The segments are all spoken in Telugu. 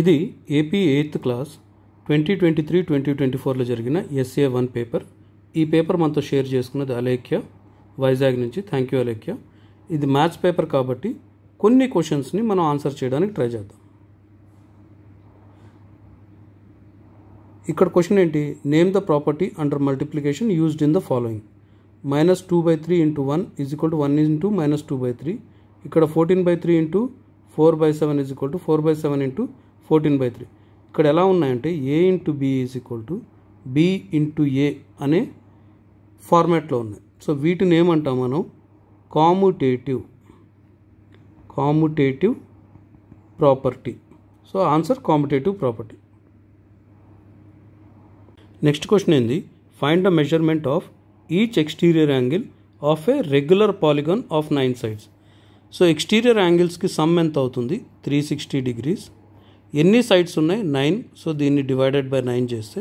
ఇది AP eighth class twenty twenty three twenty twenty ఫోర్లో జరిగిన ఎస్ఏ వన్ పేపర్ ఈ పేపర్ మనతో షేర్ చేసుకున్నది అలేఖ్య వైజాగ్ నుంచి థ్యాంక్ యూ అలేఖ్య ఇది మ్యాథ్స్ పేపర్ కాబట్టి కొన్ని క్వశ్చన్స్ని మనం ఆన్సర్ చేయడానికి ట్రై చేద్దాం ఇక్కడ క్వశ్చన్ ఏంటి name the property under multiplication used in the following minus two by three into one is equal to one into minus two by three ఇక్కడ fourteen by three into four by seven is equal to four by seven into fourteen by three ఇక్కడ ఎలా ఉన్నాయంటే a into b is equal to b into a అనే ఫార్మాట్లో ఉన్నాయి సో వీటిని ఏమంటాం మనం commutative commutative property so answer competitive property next question ఏంది find the measurement of each exterior angle of a regular polygon of nine sides so exterior యాంగిల్స్కి సమ్ ఎంత అవుతుంది త్రీ సిక్స్టీ డిగ్రీస్ ఎన్ని సైడ్స్ ఉన్నాయి నైన్ సో దీన్ని డివైడెడ్ బై నైన్ చేస్తే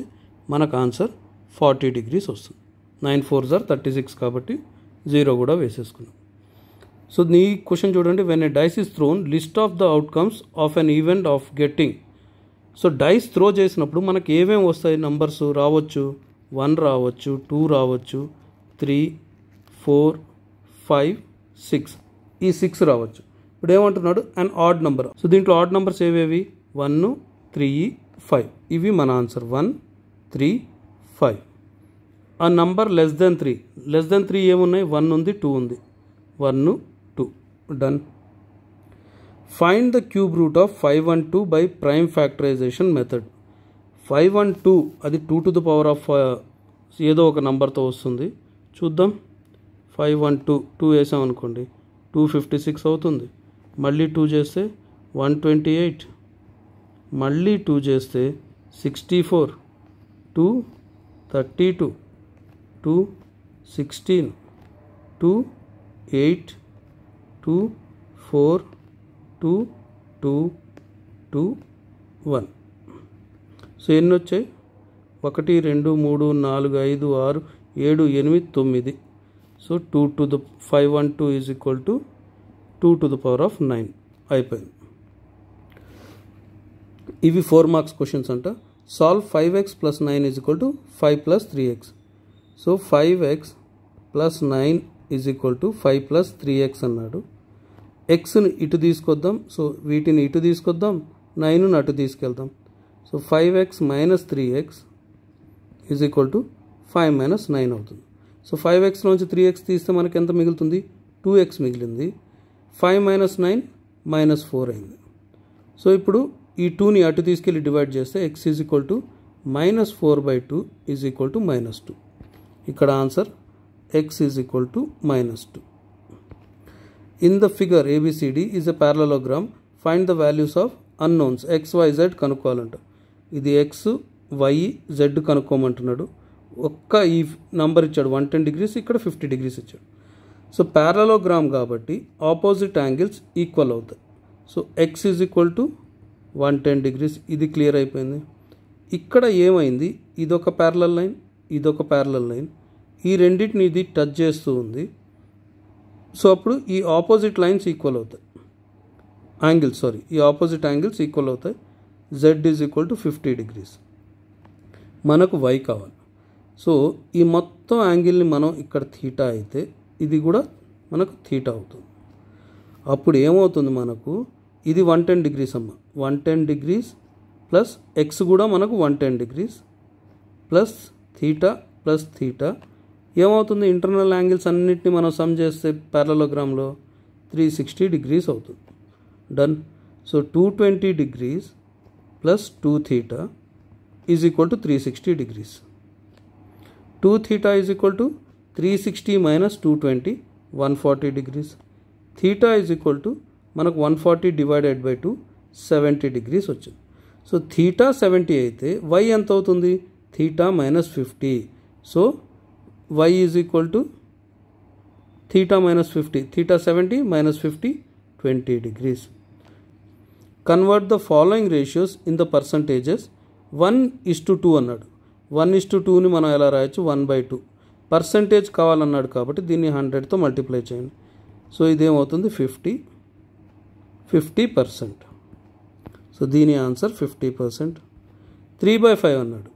మనకు ఆన్సర్ ఫార్టీ డిగ్రీస్ వస్తుంది నైన్ ఫోర్ జార్ థర్టీ సిక్స్ కాబట్టి జీరో కూడా వేసేసుకున్నాం సో నీ క్వశ్చన్ చూడండి when a dice is thrown list of the outcomes of an event of getting so dice throw చేసినప్పుడు మనకి ఏమేమి వస్తాయి నంబర్స్ రావచ్చు వన్ రావచ్చు టూ రావచ్చు త్రీ ఫోర్ ఫైవ్ సిక్స్ ఈ సిక్స్ రావచ్చు ఇప్పుడు ఏమంటున్నాడు అండ్ ఆడ్ నెంబర్ సో దీంట్లో ఆడ్ నెంబర్స్ ఏవేవి వన్ త్రీ ఫైవ్ ఇవి మన ఆన్సర్ వన్ త్రీ ఫైవ్ ఆ number less than three less than three ఏమున్నాయి వన్ ఉంది టూ ఉంది one two done find the cube root of five one two by prime factorization method five one two అది two to the power of ఏదో ఒక నంబర్తో వస్తుంది చూద్దాం ఫైవ్ వన్ టూ టూ వేసాం అనుకోండి టూ ఫిఫ్టీ సిక్స్ అవుతుంది మళ్ళీ టూ చేస్తే వన్ ట్వంటీ ఎయిట్ మళ్ళీ టూ చేస్తే sixty four two thirty two two sixteen two eight two four two two two one so ఎన్ని వచ్చాయి ఒకటి రెండు మూడు నాలుగు ఐదు ఆరు ఏడు ఎనిమిది తొమ్మిది so two to the five one two is equal to two to the power of nine అయిపోయింది ఇవి ఫోర్ మార్క్స్ క్వశ్చన్స్ అంట solve five x plus nine is equal to five plus three X so five x plus nine is equal to five plus three x అన్నాడు ఎక్స్ని ఇటు తీసుకొద్దాం సో వీటిని ఇటు తీసుకొద్దాం నైన్ను అటు తీసుకెళ్దాం so five x minus three X is equal to five minus nine అవుతుంది సో ఫైవ్ ఎక్స్ నుంచి త్రీ ఎక్స్ తీస్తే మనకి ఎంత మిగులుతుంది టూ ఎక్స్ మిగిలింది five minus nine minus four అయింది సో ఇప్పుడు ఈ టూని అటు తీసుకెళ్ళి డివైడ్ చేస్తే x is equal to minus four by two is equal to minus two ఇక్కడ answer x is equal to minus two in the figure ABCD is a parallelogram find the values of unknowns x y z కనుక్కోవాలంట ఇది ఎక్స్ వై జెడ్ కనుక్కోమంటున్నాడు ఒక్క ఈ నంబర్ ఇచ్చాడు వన్ టెన్ డిగ్రీస్ ఇక్కడ ఫిఫ్టీ డిగ్రీస్ ఇచ్చాడు సో ప్యారలోగ్రామ్ కాబట్టి ఆపోజిట్ యాంగిల్స్ ఈక్వల్ అవుతాయి so X is equal to one ten degrees ఇది క్లియర్ అయిపోయింది ఇక్కడ ఏమైంది ఇదొక ప్యారలల్ లైన్ ఇదొక ప్యారలల్ లైన్ ఈ రెండింటిని ఇది టచ్ చేస్తూ ఉంది సో అప్పుడు ఈ ఆపోజిట్ లైన్స్ ఈక్వల్ అవుతాయి యాంగిల్స్ సారీ ఈ ఆపోజిట్ యాంగిల్స్ ఈక్వల్ అవుతాయి z is equal to fifty degrees మనకు వై కావాలి సో ఈ మొత్తం యాంగిల్ని మనం ఇక్కడ థీటా అయితే ఇది కూడా మనకు థీటా అవుతుంది అప్పుడు ఏమవుతుంది మనకు ఇది వన్ టెన్ డిగ్రీస్ అమ్మ one ten degrees plus x కూడా మనకు one ten degrees plus theta plus theta ఏమవుతుంది ఇంటర్నల్ యాంగిల్స్ అన్నింటినీ మనం సమ్ చేస్తే ప్యారలోగ్రామ్లో త్రీ సిక్స్టీ డిగ్రీస్ అవుతుంది done so two twenty degrees plus two theta is equal to three sixty degrees two theta is equal to three sixty minus two twenty one forty degrees theta is equal to మనకు one forty divided by two seventy degrees వచ్చింది సో థీటా సెవెంటీ అయితే వై ఎంత అవుతుంది theta minus fifty so y is equal to theta minus fifty theta seventy minus fifty twenty degrees convert the following ratios in the percentages one is to two అన్నాడు వన్ ఇస్ టు టూని మనం ఎలా రాయొచ్చు వన్ బై టూ పర్సంటేజ్ కావాలన్నాడు కాబట్టి దీన్ని హండ్రెడ్తో మల్టిప్లై చేయండి సో ఇదేమవుతుంది ఫిఫ్టీ ఫిఫ్టీ పర్సెంట్ సో దీని answer fifty percent three by five అన్నాడు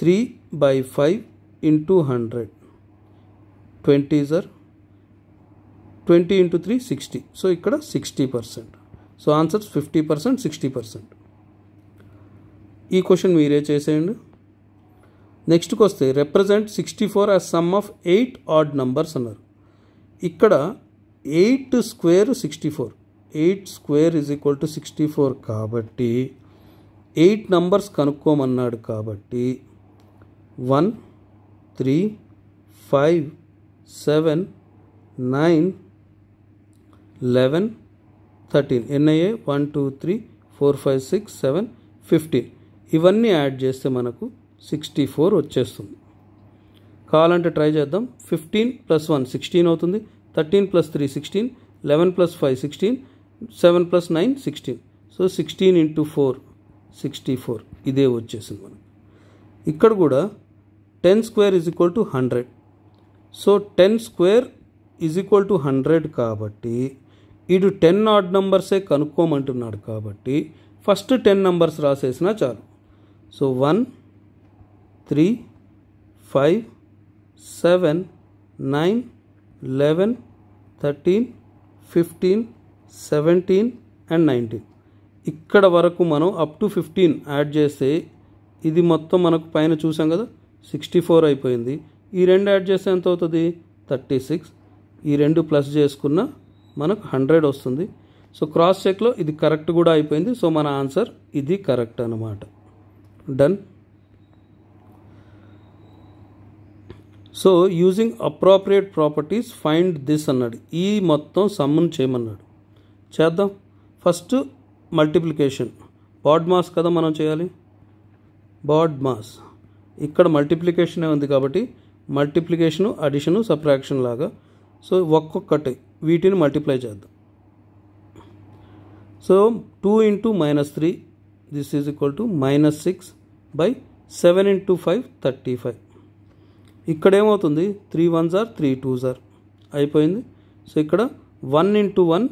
three by five into hundred twenty sir twenty into three sixty so ఇక్కడ sixty percent so answer fifty percent sixty percent ఈ క్వశ్చన్ మీరే చేసేయండి నెక్స్ట్కి వస్తే represent sixty four a sum of eight odd numbers అన్నారు ఇక్కడ eight square sixty four eight square is equal to sixty four కాబట్టి ఎయిట్ నంబర్స్ కనుక్కోమన్నాడు కాబట్టి one three five seven nine eleven thirteen ఎన్ఐఏ one two three four five six seven fifteen ఇవన్నీ యాడ్ చేస్తే మనకు సిక్స్టీ ఫోర్ వచ్చేస్తుంది కావాలంటే ట్రై చేద్దాం ఫిఫ్టీన్ ప్లస్ వన్ సిక్స్టీన్ అవుతుంది thirteen plus three sixteen eleven plus five sixteen seven plus nine sixteen so sixteen into four sixty four ఇదే వచ్చేసింది మనం ఇక్కడ కూడా ten square is equal to hundred so ten square is equal to hundred కాబట్టి ఇటు టెన్ ఆడ్ నంబర్సే కనుక్కోమంటున్నాడు కాబట్టి ఫస్ట్ టెన్ నంబర్స్ రాసేసినా చాలు so one three five seven nine eleven thirteen fifteen seventeen and nineteen ఇక్కడ వరకు మనం అప్ టు ఫిఫ్టీన్ యాడ్ చేస్తే ఇది మొత్తం మనకు పైన చూసాం కదా సిక్స్టీ ఫోర్ అయిపోయింది ఈ రెండు యాడ్ చేస్తే ఎంత అవుతుంది థర్టీ సిక్స్ ఈ రెండు ప్లస్ చేసుకున్న మనకు హండ్రెడ్ వస్తుంది సో క్రాస్ చెక్లో ఇది కరెక్ట్ కూడా అయిపోయింది సో మన ఆన్సర్ ఇది కరెక్ట్ అనమాట done so using appropriate properties find this అన్నాడు ఈ మొత్తం సమ్మును చేయమన్నాడు చేద్దాం ఫస్ట్ మల్టిప్లికేషన్ బాడ్ మాస్ కదా మనం చేయాలి బాడ్ మాస్ ఇక్కడ మల్టిప్లికేషనే ఉంది కాబట్టి మల్టిప్లికేషను అడిషను సబ్ట్రాక్షన్ లాగా సో ఒక్కొక్కటి వీటిని మల్టిప్లై చేద్దాం so two into minus three this is equal to minus six by seven into five thirty five ఇక్కడ ఏమవుతుంది త్రీ వన్ జార్ త్రీ టూ జార్ అయిపోయింది సో ఇక్కడ one into one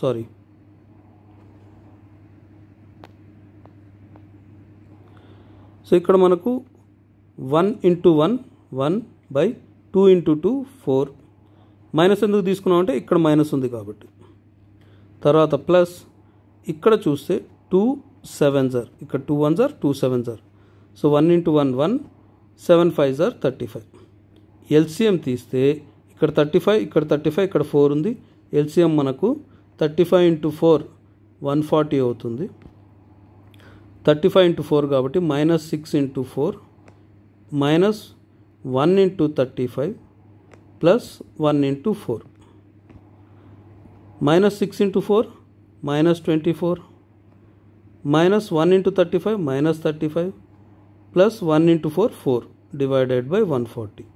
sorry so ఇక్కడ మనకు one into one one by two into two four minus ఎందుకు తీసుకున్నామంటే ఇక్కడ మైనస్ ఉంది కాబట్టి తర్వాత ప్లస్ ఇక్కడ చూస్తే టూ సెవెన్ జర్ ఇక్కడ టూ వన్ జర్ టూ సెవెన్ జర్ so one into one one seven five జర్ థర్టీ ఫైవ్ ఎల్సిఎం తీస్తే ఇక్కడ థర్టీ ఫైవ్ ఇక్కడ థర్టీ ఫైవ్ ఇక్కడ ఫోర్ ఉంది ఎల్సిఎం మనకు thirty five into four one forty అవుతుంది థర్టీ ఫైవ్ ఇంటూ ఫోర్ కాబట్టి minus six into four minus one into thirty five plus one into four minus six into four minus twenty four minus one into thirty five minus thirty five plus one into four four divided by one forty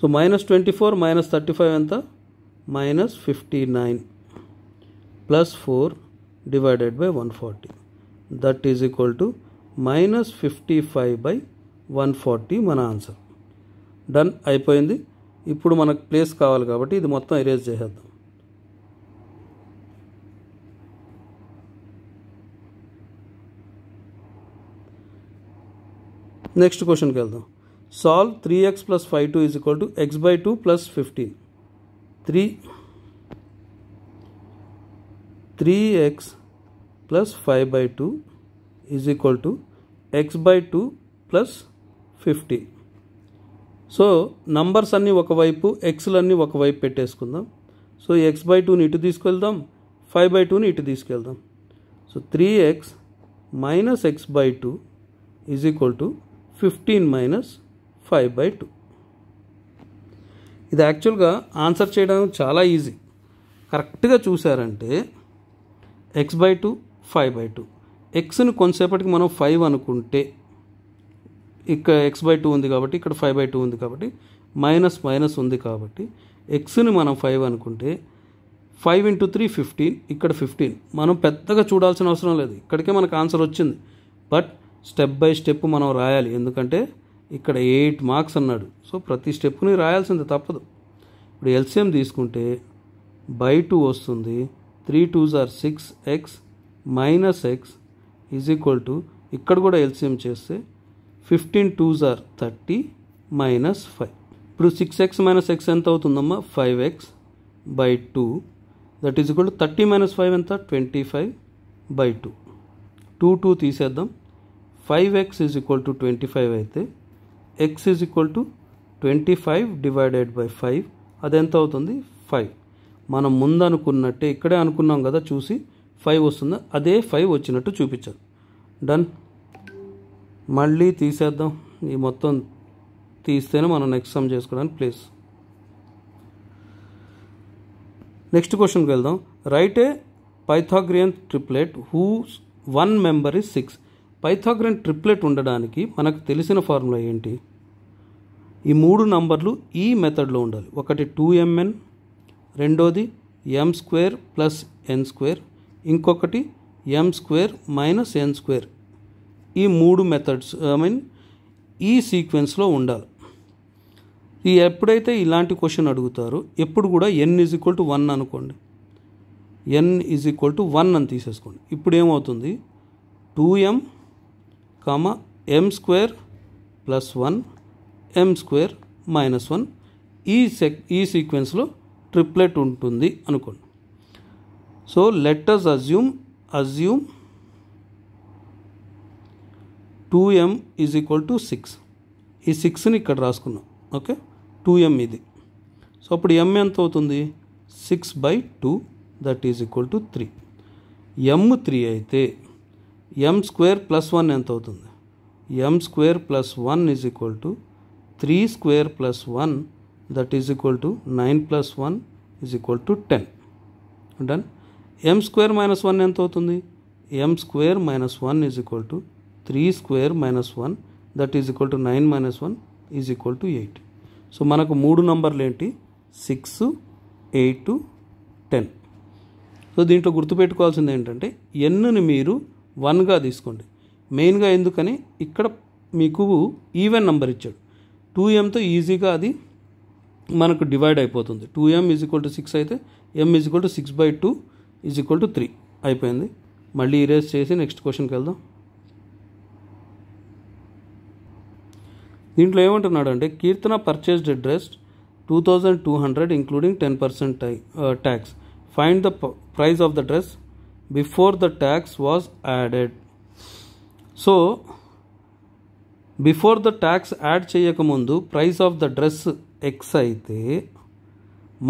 so minus twenty four minus thirty five ఎంత minus fifty nine plus minus 59 plus 4 divided by 140 that to minus fifty five by one 140 మన ఆన్సర్ డన్ అయిపోయింది ఇప్పుడు మనకు ప్లేస్ కావాలి కాబట్టి ఇది మొత్తం ఎరేజ్ చేసేద్దాం నెక్స్ట్ క్వశ్చన్కి వెళ్దాం solve three X plus five two is equal to x by two plus fifteen three three X plus five by two is equal to x by two plus fifty so numbers అన్నీ ఒకవైపు ఎక్స్లు అన్నీ ఒకవైపు పెట్టేసుకుందాం సో ఎక్స్ బై టూని ఇటు తీసుకెళ్దాం ఫైవ్ బై టూని ఇటు తీసుకెళ్దాం so three x minus x by two is equal to fifteen minus five by two ఇది యాక్చువల్గా ఆన్సర్ చేయడం చాలా ఈజీ కరెక్ట్గా చూసారంటే x by two five by two ఎక్స్ని కొంతసేపటికి మనం ఫైవ్ అనుకుంటే ఇక్కడ ఎక్స్ బై టూ ఉంది కాబట్టి ఇక్కడ ఫైవ్ బై టూ ఉంది కాబట్టి మైనస్ మైనస్ ఉంది కాబట్టి ఎక్స్ని మనం ఫైవ్ అనుకుంటే ఫైవ్ ఇంటూ త్రీ ఫిఫ్టీన్ ఇక్కడ ఫిఫ్టీన్ మనం పెద్దగా చూడాల్సిన అవసరం లేదు ఇక్కడికే మనకు ఆన్సర్ వచ్చింది బట్ స్టెప్ బై స్టెప్ మనం రాయాలి ఎందుకంటే ఇక్కడ ఎయిట్ మార్క్స్ అన్నాడు సో ప్రతి స్టెప్ని రాయాల్సింది తప్పదు ఇప్పుడు ఎల్సిఎం తీసుకుంటే బై టూ వస్తుంది three twos are six x minus x is equal to ఇక్కడ కూడా ఎల్సిఎం చేస్తే fifteen twos are thirty minus five ఇప్పుడు సిక్స్ ఎక్స్ మైనస్ ఎక్స్ ఎంత అవుతుందమ్మా five x by two that is equal to thirty minus five ఎంత twenty five by two two two తీసేద్దాం five x is equal to twenty five అయితే x is equal to twenty five divided by five అది ఎంత అవుతుంది ఫైవ్ మనం ముందనుకున్నట్టే ఇక్కడే అనుకున్నాం కదా చూసి ఫైవ్ వస్తుంది అదే ఫైవ్ వచ్చినట్టు చూపించాలి డన్ మళ్ళీ తీసేద్దాం ఈ మొత్తం తీస్తేనే మనం నెక్స్ట్ సమ్ చేసుకోవడానికి ప్లేస్ నెక్స్ట్ క్వశ్చన్కి వెళ్దాం right a Pythagorean triplet who one member is six Pythagorean triplet ఉండడానికి మనకు తెలిసిన ఫార్ములా ఏంటి ఈ మూడు నంబర్లు ఈ మెథడ్లో ఉండాలి ఒకటి టూ ఎంఎన్ రెండోది M square plus N square ఇంకొకటి M square minus N square ఈ మూడు మెథడ్స్ ఐ మీన్ ఈ సీక్వెన్స్లో ఉండాలి ఈ ఎప్పుడైతే ఇలాంటి క్వశ్చన్ అడుగుతారో ఎప్పుడు కూడా N is equal to one అనుకోండి N is equal to one అని తీసేసుకోండి ఇప్పుడు ఏమవుతుంది two M comma M square plus one M square minus one ఈ సెక్ ఈ సీక్వెన్స్లో ట్రిప్లెట్ ఉంటుంది అనుకోండి so let us assume assume two M is equal to six ఈ సిక్స్ని ఇక్కడ రాసుకున్నాం ఓకే టూ ఎం ఇది సో అప్పుడు ఎం ఎంత అవుతుంది six by two that is equal to three M three అయితే ఎం స్క్వేర్ ప్లస్ వన్ ఎంత అవుతుంది M square plus one is equal to three square plus one that is equal to nine plus one is equal to ten done M square minus one ఎంత అవుతుంది M square minus one is equal to three square minus one that is equal to nine minus one is equal to eight so మనకు మూడు నంబర్లు ఏంటి సిక్స్ ఎయిట్ టెన్ సో దీంట్లో గుర్తుపెట్టుకోవాల్సింది ఏంటంటే ఎన్నుని మీరు వన్గా తీసుకోండి మెయిన్గా ఎందుకని ఇక్కడ మీకు ఈవెన్ నెంబర్ ఇచ్చాడు టూ ఎంతో ఈజీగా అది మనకు డివైడ్ అయిపోతుంది two M is equal to six అయితే M is equal to six by two is equal to three అయిపోయింది మళ్ళీ ఇరేజ్ చేసి నెక్స్ట్ క్వశ్చన్కి వెళ్దాం దీంట్లో ఏమంటున్నాడు అంటే Keerthana purchased a dress two thousand two hundred including ten percent tax find the price of the dress before the tax was added so before the tax add చేయకముందు price of the dress X అయితే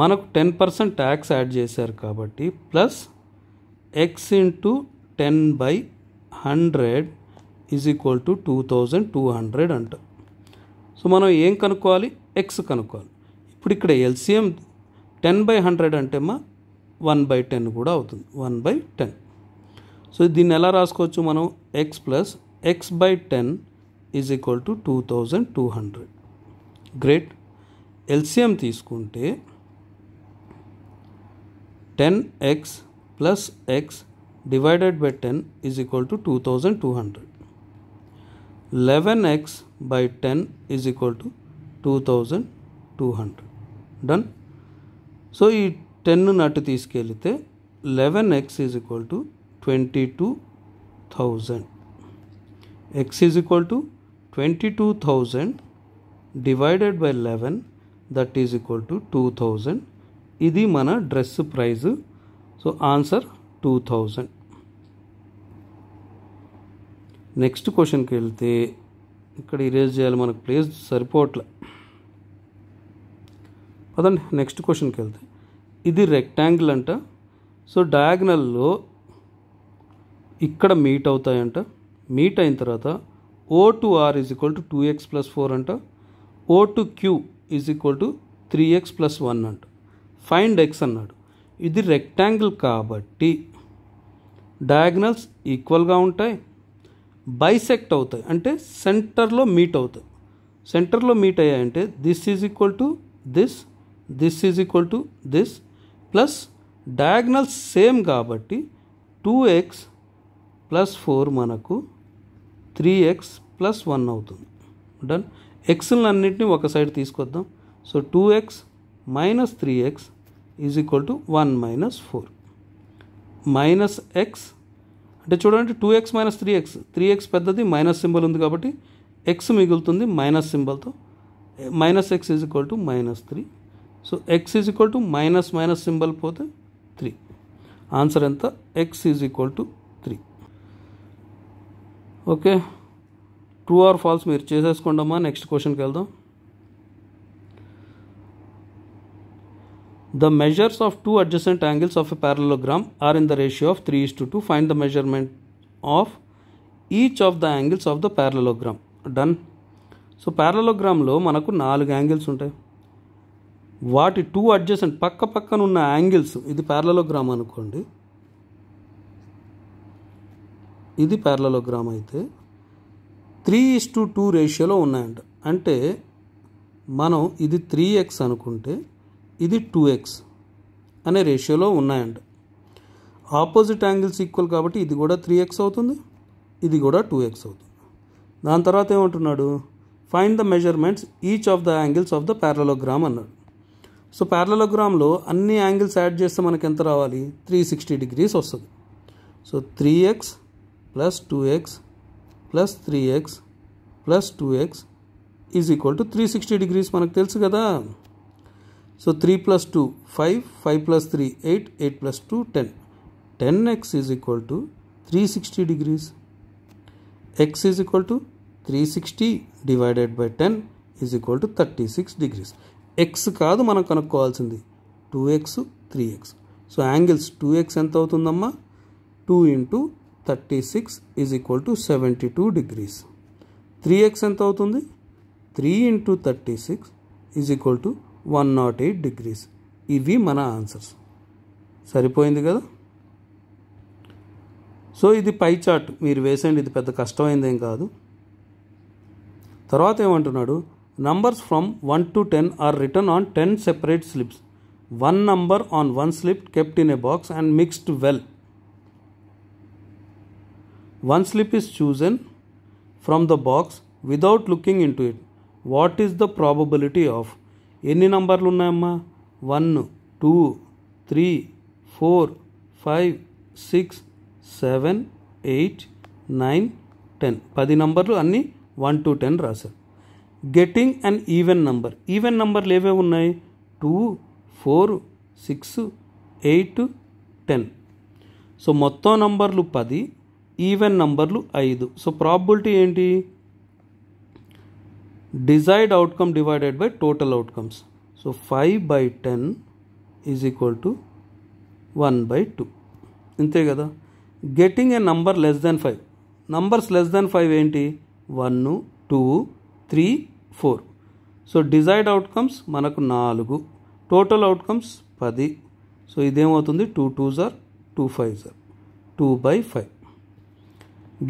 మనకు టెన్ పర్సెంట్ ట్యాక్స్ యాడ్ చేశారు కాబట్టి plus X into ten by hundred is equal to two thousand two hundred అంట సో మనం ఏం కనుక్కోవాలి ఎక్స్ కనుక్కోవాలి ఇప్పుడు ఇక్కడ ఎల్సిఎం టెన్ బై హండ్రెడ్ అంటే అంటేమా వన్ బై టెన్ కూడా అవుతుంది వన్ బై టెన్ సో దీన్ని ఎలా రాసుకోవచ్చు మనం X plus X by ten is equal to two thousand two hundred great LCM తీసుకుంటే ten X plus X divided by ten is equal to two thousand two hundred eleven X by ten is equal to two thousand two hundred done so ఈ టెన్ నటు తీసుకెళ్తే eleven X is equal to twenty two thousand X is equal to twenty two thousand divided by eleven that is equal to two thousand ఇది మన dress price so answer two thousand next క్వశ్చన్కి వెళ్తే ఇక్కడ ఇరేజ్ చేయాలి మనకు ప్లేస్ సరిపోవట్లే అదండి నెక్స్ట్ క్వశ్చన్కి వెళ్తే ఇది రెక్టాంగిల్ అంట సో డయాగ్నల్లో ఇక్కడ మీట్ అవుతాయంట మీట్ అయిన తర్వాత O to R is equal to two X plus four అంట O to Q is equal to three X plus one అంట ఫైండ్ ఎక్స్ అన్నాడు ఇది రెక్టాంగిల్ కాబట్టి డయాగ్నల్స్ ఈక్వల్గా ఉంటాయి బైసెక్ట్ అవుతాయి అంటే సెంటర్లో మీట్ అవుతాయి సెంటర్లో మీట్ అయ్యాయంటే this is equal to this this is equal to this plus diagonal same కాబట్టి టూ ఎక్స్ ప్లస్ ఫోర్ మనకు త్రీ ఎక్స్ ప్లస్ వన్ అవుతుంది డన్ ఎక్స్లను అన్నింటినీ ఒక సైడ్ తీసుకొద్దాం so two X minus three X is equal to one minus four minus X అంటే చూడండి two X minus three X three X పెద్దది మైనస్ సింబల్ ఉంది కాబట్టి ఎక్స్ మిగులుతుంది మైనస్ సింబల్తో minus x is equal to minus three so X is equal to minus minus symbol పోతే త్రీ ఆన్సర్ ఎంత X is equal to three okay true or false మీరు చేసేసుకోండమ్మా నెక్స్ట్ క్వశ్చన్కి వెళ్దాం the measures of two adjacent angles of a parallelogram are in the ratio of three is to two find the measurement of each of the angles of the parallelogram done so ప్యారలోగ్రామ్లో మనకు నాలుగు యాంగిల్స్ ఉంటాయి వాటి టూ అడ్జసెంట్ పక్క పక్కన ఉన్న యాంగిల్స్ ఇది ప్యారలలోగ్రామ్ అనుకోండి ఇది ప్యారలలోగ్రామ్ అయితే త్రీ ఇస్ టు టూ రేషియోలో ఉన్నాయంట అంటే మనం ఇది త్రీ ఎక్స్ అనుకుంటే ఇది టూ ఎక్స్ అనే రేషియోలో ఉన్నాయంట ఆపోజిట్ యాంగిల్స్ ఈక్వల్ కాబట్టి ఇది కూడా త్రీ ఎక్స్ అవుతుంది ఇది కూడా టూ ఎక్స్ అవుతుంది దాని తర్వాత ఏమంటున్నాడు find the measurements each of the angles of the parallelogram అన్నాడు సో ప్యారలలోగ్రామ్లో అన్ని యాంగిల్స్ యాడ్ చేస్తే మనకి ఎంత రావాలి త్రీ సిక్స్టీ డిగ్రీస్ వస్తుంది so three X plus two X plus three X plus two X is equal to three sixty degrees మనకు తెలుసు కదా so three plus two five five plus three eight eight plus two ten ten X is equal to three sixty degrees X is equal to three sixty divided by ten is equal to thirty six degrees X కాదు మనం కనుక్కోవాల్సింది two X three X so angles two X ఎంత అవుతుందమ్మా two into thirty six is equal to seventy two degrees three X ఎంత అవుతుంది three into thirty six is equal to one nought eight degrees ఇవి మన ఆన్సర్స్ సరిపోయింది కదా సో ఇది పై చార్ట్ మీరు వేసేయండి ఇది పెద్ద కష్టమైందేం కాదు తర్వాత ఏమంటున్నాడు Numbers from 1 to 10 are written on 10 separate slips. One number on one slip kept in a box and mixed well. One slip is chosen from the box without looking into it. What is the probability of ఎన్ని నంబర్లు ఉన్నాయమ్మా one two three four five six seven eight nine ten పది నంబర్లు అన్నీ వన్ టు టెన్ రాశారు getting an even number even number లేవే ఉన్నాయి two four six eight ten so మొత్తం నంబర్లు పది ఈవెన్ నంబర్లు ఐదు సో ప్రాబిలిటీ ఏంటి desired outcome divided by total outcomes so five by ten is equal to one by two ఇంతే కదా getting a number less than five numbers less than five ఏంటి one two three four so desired outcomes మనకు నాలుగు టోటల్ అవుట్కమ్స్ పది సో ఇదేమవుతుంది టూ టూ జార్ టూ ఫైవ్ జార్ two by five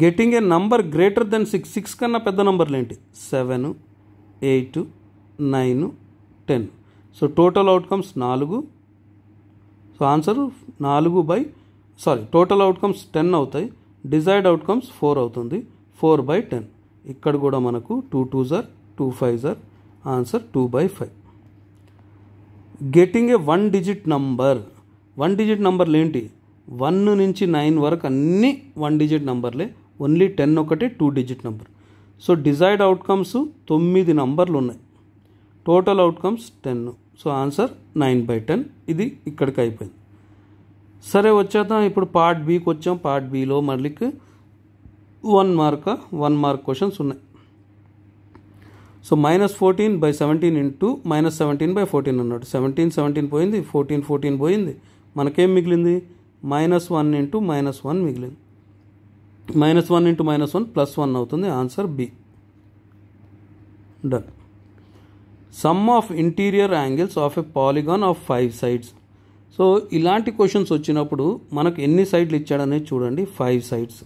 getting a number greater than six six కన్నా పెద్ద నంబర్లు ఏంటి seven eight nine ten so total outcomes నాలుగు సో ఆన్సర్ నాలుగు by sorry total outcomes ten అవుతాయి డిజైర్డ్ అవుట్కమ్స్ ఫోర్ అవుతుంది ఫోర్ బై టెన్ ఇక్కడ కూడా మనకు టూ టూ జార్ టూ ఫైవ్ సార్ answer two by five getting a one digit number one digit నంబర్లు ఏంటి వన్ నుంచి నైన్ వరకు అన్నీ వన్ డిజిట్ నంబర్లే ఓన్లీ టెన్ ఒకటి two digit number so desired outcomes తొమ్మిది నంబర్లు ఉన్నాయి total outcomes ten so answer nine by ten ఇది ఇక్కడికి అయిపోయింది సరే వచ్చేద్దాం ఇప్పుడు పార్ట్ బీకి వచ్చాం పార్ట్ బీలో మళ్ళీకి one mark one mark questions ఉన్నాయి so minus fourteen by seventeen into minus seventeen by fourteen అన్నాడు సెవెంటీన్ సెవెంటీన్ పోయింది ఫోర్టీన్ ఫోర్టీన్ పోయింది మనకేం మిగిలింది minus one into minus one మిగిలింది minus one into minus one plus one అవుతుంది answer B done sum of interior angles of a polygon of five sides so ఇలాంటి క్వశ్చన్స్ వచ్చినప్పుడు మనకు ఎన్ని సైడ్లు ఇచ్చాడనేది చూడండి ఫైవ్ సైడ్స్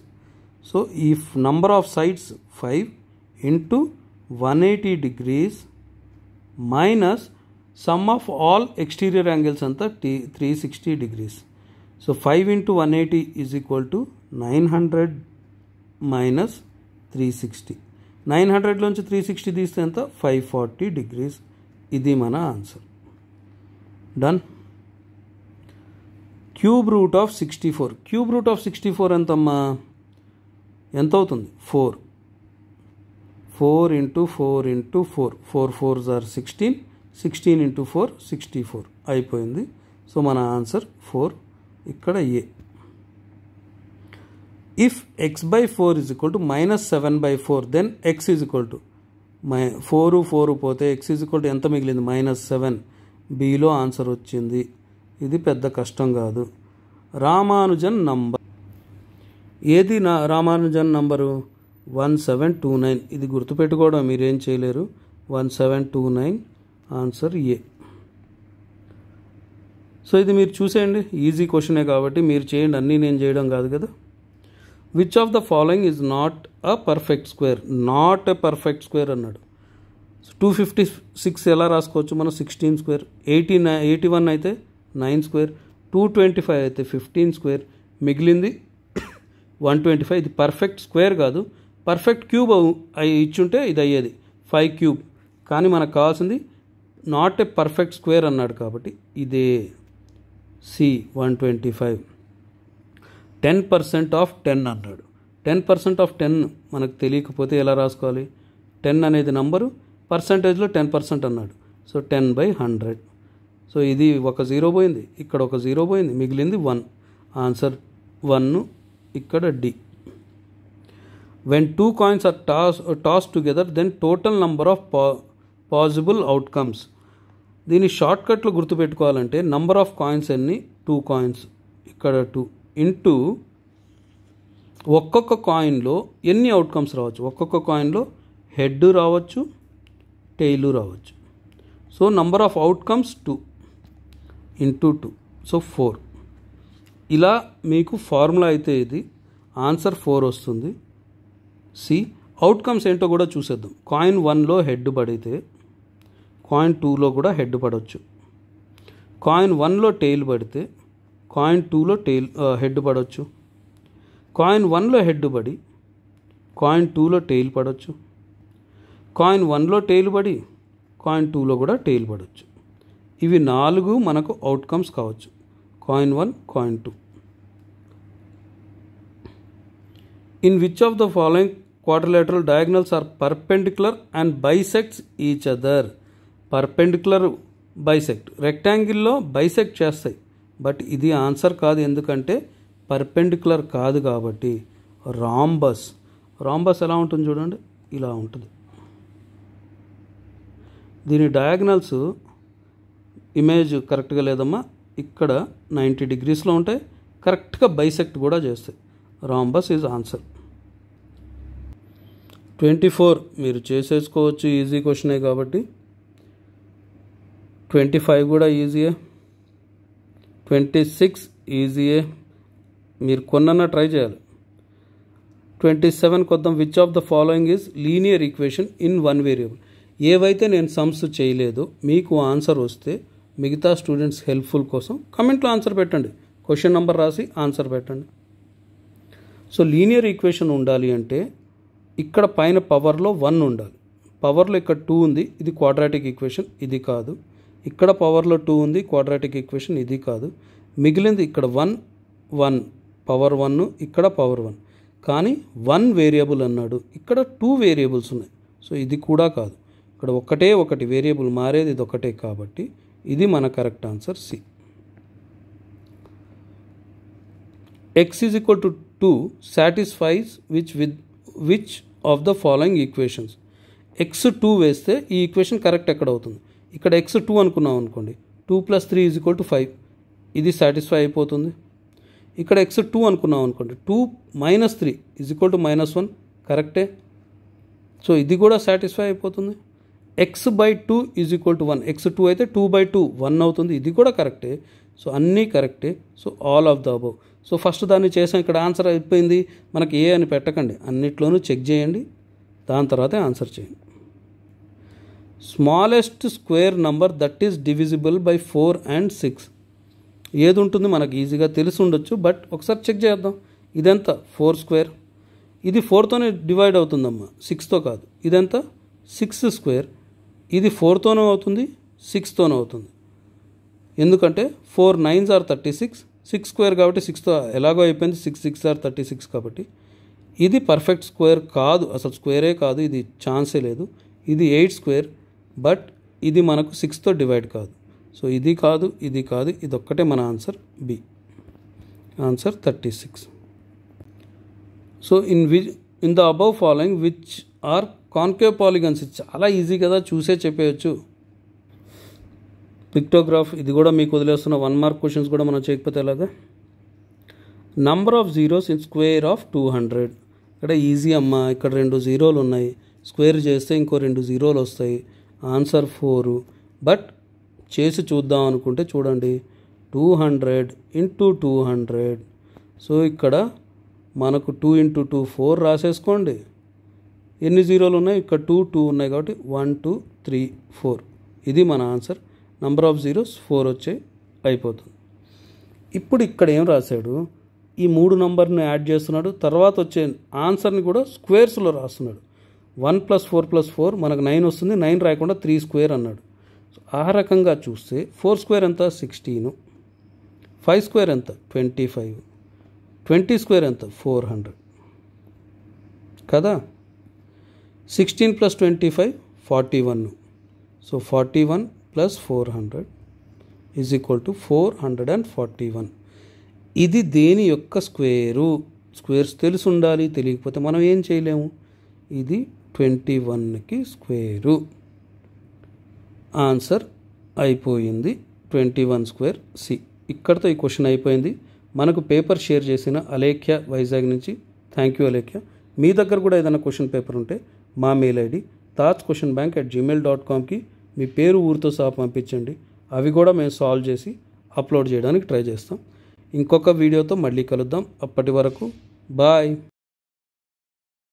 సో ఈ number of sides five into 180 degrees minus sum of all exterior angles and the 360 degrees. So 5 into 180 is equal to 900 minus 360. 900 నుంచి 360 తీస్తే ఎంత 540 డిగ్రీస్ ఇది మన answer done cube root of sixty four cube root of sixty four ఎంతమ్మా ఎంత అవుతుంది four four into four into four four four or sixteen sixteen into four sixty four అయిపోయింది సో మన ఆన్సర్ ఫోర్ ఇక్కడ A if X by four is equal to minus seven by four then X is equal to మై ఫోరు ఫోరు పోతే ఎక్స్ ఈజ్ ఈక్వల్ టు ఎంత మిగిలింది మైనస్ సెవెన్ బిలో ఆన్సర్ వచ్చింది ఇది పెద్ద కష్టం కాదు రామానుజన్ నంబర్ ఏది నా Ramanujan number one seven two nine ఇది గుర్తుపెట్టుకోవడం మీరేం చేయలేరు one seven two nine answer A so ఇది మీరు చూసేయండి ఈజీ క్వశ్చనే కాబట్టి మీరు చేయండి అన్నీ నేను చేయడం కాదు కదా which of the following is not a perfect square not a perfect square అన్నాడు టూ ఫిఫ్టీ సిక్స్ ఎలా రాసుకోవచ్చు మనం sixteen square eighty nine eighty one అయితే nine square two twenty five అయితే ఫిఫ్టీన్ స్క్వేర్ మిగిలింది వన్ ట్వంటీ ఫైవ్ ఇది పర్ఫెక్ట్ స్క్వేర్ కాదు పర్ఫెక్ట్ క్యూబ్ అయి ఇచ్చుంటే ఇది అయ్యేది ఫైవ్ క్యూబ్ కానీ మనకు కావాల్సింది నాట్ ఏ పర్ఫెక్ట్ స్క్వేర్ అన్నాడు కాబట్టి ఇదే C one twenty five ten percent of ten అన్నాడు టెన్ పర్సెంట్ ఆఫ్ టెన్ మనకు తెలియకపోతే ఎలా రాసుకోవాలి టెన్ అనేది నంబరు పర్సంటేజ్లో టెన్ పర్సెంట్ అన్నాడు so ten by hundred so ఇది ఒక జీరో పోయింది ఇక్కడ ఒక జీరో పోయింది మిగిలింది వన్ ఆన్సర్ వన్ ఇక్కడ D When two coins are toss uh, tossed together, then total number of po- possible outcomes. దీని షార్ట్ కట్లో గుర్తుపెట్టుకోవాలంటే నంబర్ ఆఫ్ కాయిన్స్ ఎన్ని టూ కాయిన్స్ ఇక్కడ టూ ఇంటూ ఒక్కొక్క కాయిన్లో ఎన్ని అవుట్కమ్స్ రావచ్చు ఒక్కొక్క కాయిన్లో హెడ్ రావచ్చు టెయిల్ రావచ్చు so number of outcomes two into two so four ఇలా మీకు ఫార్ములా అయితే ఇది ఆన్సర్ ఫోర్ వస్తుంది సి అవుట్కమ్స్ ఏంటో కూడా చూసేద్దాం కాయిన్ వన్లో హెడ్ పడితే కాయిన్ టూలో కూడా హెడ్ పడవచ్చు కాయిన్ వన్లో టెయిల్ పడితే కాయిన్ టూలో టెయిల్ హెడ్ పడవచ్చు కాయిన్ వన్లో హెడ్ పడి కాయిన్ టూలో టెయిల్ పడవచ్చు కాయిన్ వన్లో టెయిల్ పడి కాయిన్ టూలో కూడా టెయిల్ పడవచ్చు ఇవి నాలుగు మనకు అవుట్కమ్స్ కావచ్చు coin one coin two in which of the following quadrilateral diagonals are perpendicular and bisects each other perpendicular bisect రెక్టాంగిల్లో బైసెక్ట్ చేస్తాయి బట్ ఇది ఆన్సర్ కాదు ఎందుకంటే పర్పెండిక్యులర్ కాదు కాబట్టి రాంబస్ రాంబస్ ఎలా ఉంటుంది చూడండి ఇలా ఉంటుంది దీని డయాగ్నల్స్ ఇమేజ్ కరెక్ట్గా లేదమ్మా ఇక్కడ నైంటీ డిగ్రీస్లో ఉంటాయి కరెక్ట్గా బైసెక్ట్ కూడా చేస్తాయి rhombus is answer twenty four మీరు చేసేసుకోవచ్చు ఈజీ క్వశ్చనే కాబట్టి ట్వంటీ ఫైవ్ కూడా ఈజీయే ట్వంటీ సిక్స్ ఈజీయే మీరు కొన్నన్నా ట్రై చేయాలి ట్వంటీ సెవెన్ కొద్దాం which of the following is linear equation in one variable ఏవైతే నేను సమ్స్ చేయలేదో మీకు ఆన్సర్ వస్తే మిగతా స్టూడెంట్స్ హెల్ప్ఫుల్ కోసం కమెంట్లో ఆన్సర్ పెట్టండి క్వశ్చన్ నెంబర్ రాసి ఆన్సర్ పెట్టండి సో లీనియర్ ఈక్వేషన్ ఉండాలి అంటే ఇక్కడ పైన పవర్లో వన్ ఉండాలి పవర్లో ఇక్కడ టూ ఉంది ఇది క్వాడ్రాటిక్ ఈక్వేషన్ ఇది కాదు ఇక్కడ పవర్లో టూ ఉంది క్వాడ్రాటిక్ ఈక్వేషన్ ఇది కాదు మిగిలింది ఇక్కడ వన్ వన్ పవర్ వన్ ఇక్కడ పవర్ వన్ కానీ వన్ వేరియబుల్ అన్నాడు ఇక్కడ టూ వేరియబుల్స్ ఉన్నాయి సో ఇది కూడా కాదు ఇక్కడ ఒకటే ఒకటి వేరియబుల్ మారేది ఇది ఒకటే కాబట్టి ఇది మన correct answer C x is equal to two satisfies which with which of the following equations x two వేస్తే ఈ ఈక్వేషన్ కరెక్ట్ ఎక్కడ అవుతుంది ఇక్కడ ఎక్స్ టూ అనుకున్నాం అనుకోండి two plus three is equal to five ఇది సాటిస్ఫై అయిపోతుంది ఇక్కడ ఎక్స్ టూ అనుకున్నాం అనుకోండి two minus three is equal to minus one కరెక్టే సో ఇది కూడా సాటిస్ఫై అయిపోతుంది x by two is equal to one x two అయితే టూ బై టూ వన్ అవుతుంది ఇది కూడా కరెక్టే సో అన్నీ కరెక్టే so all of the above so first దాన్ని చేసాం ఇక్కడ ఆన్సర్ అయిపోయింది మనకి ఏ అని పెట్టకండి అన్నిట్లోనూ చెక్ చేయండి దాని తర్వాతే ఆన్సర్ చేయండి smallest square number that is divisible by four and six ఏది ఉంటుంది మనకి ఈజీగా తెలిసి ఉండొచ్చు బట్ ఒకసారి చెక్ చేద్దాం ఇదెంత ఫోర్ స్క్వేర్ ఇది ఫోర్తోనే డివైడ్ అవుతుందమ్మా సిక్స్తో కాదు ఇదెంత సిక్స్ స్క్వేర్ ఇది ఫోర్తోనూ అవుతుంది సిక్స్తోనూ అవుతుంది ఎందుకంటే four nines are thirty six six square కాబట్టి సిక్స్తో ఎలాగో అయిపోయింది six six are thirty six కాబట్టి ఇది పర్ఫెక్ట్ స్క్వేర్ కాదు అసలు స్క్వేరే కాదు ఇది ఛాన్సే లేదు ఇది ఎయిట్ స్క్వేర్ బట్ ఇది మనకు సిక్స్తో డివైడ్ కాదు సో ఇది కాదు ఇది కాదు ఇదొక్కటే మన answer B answer thirty six so in we in the above following which are concave polygons చాలా ఈజీ కదా చూసే చెప్పేయచ్చు పిక్టోగ్రాఫ్ ఇది కూడా మీకు వదిలేస్తున్న వన్ మార్క్ క్వశ్చన్స్ కూడా మనం చేయకపోతే ఎలాగా number of zeros in square of two hundred ఇక్కడ ఈజీ అమ్మ ఇక్కడ రెండు జీరోలు ఉన్నాయి స్క్వేర్ చేస్తే ఇంకో రెండు జీరోలు వస్తాయి ఆన్సర్ ఫోరు బట్ చేసి చూద్దాం అనుకుంటే చూడండి two hundred into two hundred so ఇక్కడ మనకు టూ ఇంటూ టూ ఫోర్ రాసేసుకోండి ఎన్ని జీరోలు ఉన్నాయి ఇక్కడ టూ టూ ఉన్నాయి కాబట్టి వన్ టూ త్రీ ఫోర్ ఇది మన answer number of zeros four వచ్చే అయిపోతుంది ఇప్పుడు ఇక్కడ ఏం రాశాడు ఈ మూడు నంబర్ని యాడ్ చేస్తున్నాడు తర్వాత వచ్చే ఆన్సర్ని కూడా స్క్వేర్స్లో రాస్తున్నాడు one plus four plus four మనకు నైన్ వస్తుంది నైన్ రాయకుండా త్రీ స్క్వేర్ అన్నాడు ఆ రకంగా చూస్తే ఫోర్ స్క్వేర్ ఎంత సిక్స్టీన్ ఫైవ్ స్క్వేర్ ఎంత ట్వంటీ ఫైవ్ ట్వంటీ స్క్వేర్ ఎంత ఫోర్ హండ్రెడ్ కదా sixteen plus twenty five forty one so forty one plus four hundred is equal to four hundred and forty one ఇది దేని యొక్క స్క్వేరు స్క్వేర్స్ తెలిసి ఉండాలి తెలియకపోతే మనం ఏం చేయలేము ఇది ట్వంటీ వన్కి స్క్వేరు ఆన్సర్ అయిపోయింది ట్వంటీ వన్ స్క్వేర్ సి ఇక్కడతో ఈ క్వశ్చన్ అయిపోయింది మనకు పేపర్ షేర్ చేసిన అలేఖ్య వైజాగ్ నుంచి థ్యాంక్ యూ అలేఖ్య మీ దగ్గర కూడా ఏదైనా క్వశ్చన్ పేపర్ ఉంటే మా mail ID Taj question bank at Gmail dot కామ్కి మీ పేరు ఊరితో సహా పంపించండి అవి కూడా మేము సాల్వ్ చేసి అప్లోడ్ చేయడానికి ట్రై చేస్తాం ఇంకొక వీడియోతో మళ్ళీ కలుద్దాం అప్పటి వరకు బాయ్